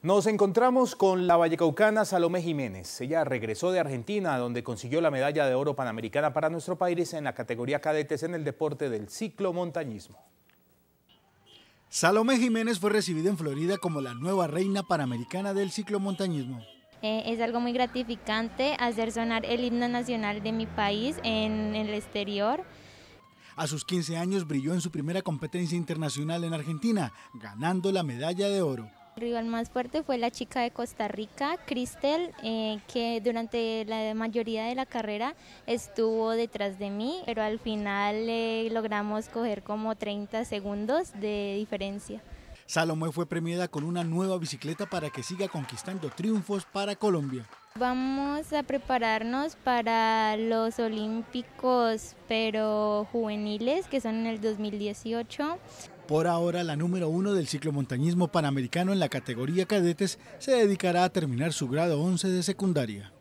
Nos encontramos con la vallecaucana Salomé Jiménez. Ella regresó de Argentina, donde consiguió la medalla de oro panamericana para nuestro país en la categoría cadetes en el deporte del ciclomontañismo. Salomé Jiménez fue recibida en Florida como la nueva reina panamericana del ciclomontañismo. Eh, es algo muy gratificante hacer sonar el himno nacional de mi país en el exterior. A sus 15 años brilló en su primera competencia internacional en Argentina, ganando la medalla de oro rival más fuerte fue la chica de Costa Rica, Cristel, eh, que durante la mayoría de la carrera estuvo detrás de mí, pero al final eh, logramos coger como 30 segundos de diferencia. Salomé fue premiada con una nueva bicicleta para que siga conquistando triunfos para Colombia. Vamos a prepararnos para los Olímpicos, pero juveniles, que son en el 2018. Por ahora, la número uno del ciclomontañismo panamericano en la categoría cadetes se dedicará a terminar su grado 11 de secundaria.